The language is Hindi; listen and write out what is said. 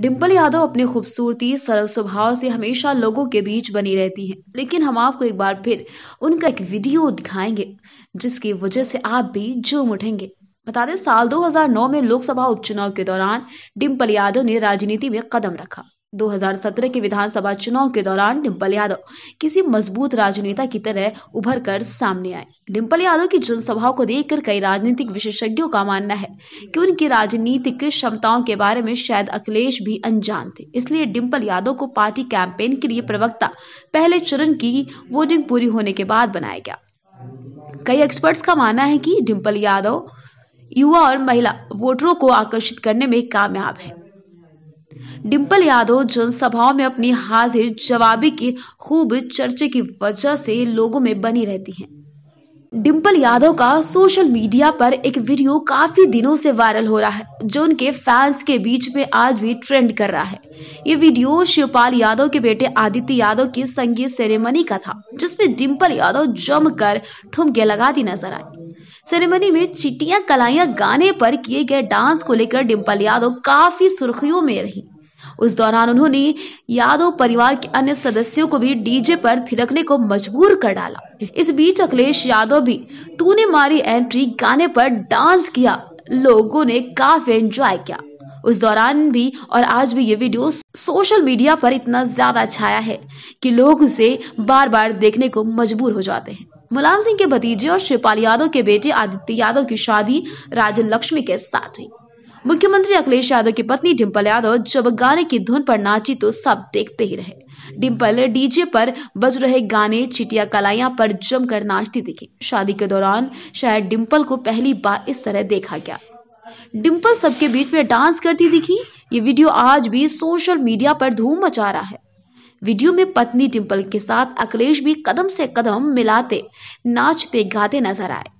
डिम्पल यादव अपनी खूबसूरती सरल स्वभाव से हमेशा लोगों के बीच बनी रहती हैं लेकिन हम आपको एक बार फिर उनका एक वीडियो दिखाएंगे जिसकी वजह से आप भी झूम उठेंगे बता दें साल 2009 में लोकसभा उपचुनाव के दौरान डिम्पल यादव ने राजनीति में कदम रखा 2017 के विधानसभा चुनाव के दौरान डिम्पल यादव किसी मजबूत राजनेता की तरह उभर कर सामने आए डिम्पल यादव की जनसभाओं को देखकर कई राजनीतिक विशेषज्ञों का मानना है कि उनकी राजनीतिक क्षमताओं के बारे में शायद अखिलेश भी अनजान थे इसलिए डिम्पल यादव को पार्टी कैंपेन के लिए प्रवक्ता पहले चरण की वोटिंग पूरी होने के बाद बनाया गया कई एक्सपर्ट्स का मानना है कि डिम्पल यादव युवा और महिला वोटरों को आकर्षित करने में कामयाब है डिम्पल यादव जनसभाओं में अपनी हाजिर जवाबी की खूब चर्चे की वजह से लोगों में बनी रहती हैं डिम्पल यादव का सोशल मीडिया पर एक वीडियो काफी दिनों से वायरल हो रहा है जो उनके फैंस के बीच में आज भी ट्रेंड कर रहा है ये वीडियो शिवपाल यादव के बेटे आदित्य यादव की संगीत सेरेमनी का था जिसमें डिम्पल यादव जमकर ठुमके लगाती नजर आई सेरेमनी में चिटिया कलाइया गाने पर किए गए डांस को लेकर डिम्पल यादव काफी सुर्खियों में रही उस दौरान उन्होंने यादव परिवार के अन्य सदस्यों को भी डीजे पर थिरकने को मजबूर कर डाला इस बीच अखिलेश यादव भी तूने मारी एंट्री गाने पर डांस किया लोगों ने काफी एंजॉय किया उस दौरान भी और आज भी ये वीडियो सोशल मीडिया पर इतना ज्यादा छाया है कि लोग उसे बार बार देखने को मजबूर हो जाते हैं मुलायम सिंह के भतीजे और शिवपाल यादव के बेटे आदित्य यादव की शादी राज लक्ष्मी के साथ हुई मुख्यमंत्री अखिलेश यादव की पत्नी डिम्पल यादव जब गाने की धुन पर नाची तो सब देखते ही रहे डिम्पल डीजे पर बज रहे गाने चिटिया कलाइया पर जमकर नाचती दिखी शादी के दौरान शायद डिम्पल को पहली बार इस तरह देखा गया डिम्पल सबके बीच में डांस करती दिखी ये वीडियो आज भी सोशल मीडिया पर धूम मचा रहा है वीडियो में पत्नी डिम्पल के साथ अखिलेश भी कदम से कदम मिलाते नाचते गाते नजर आए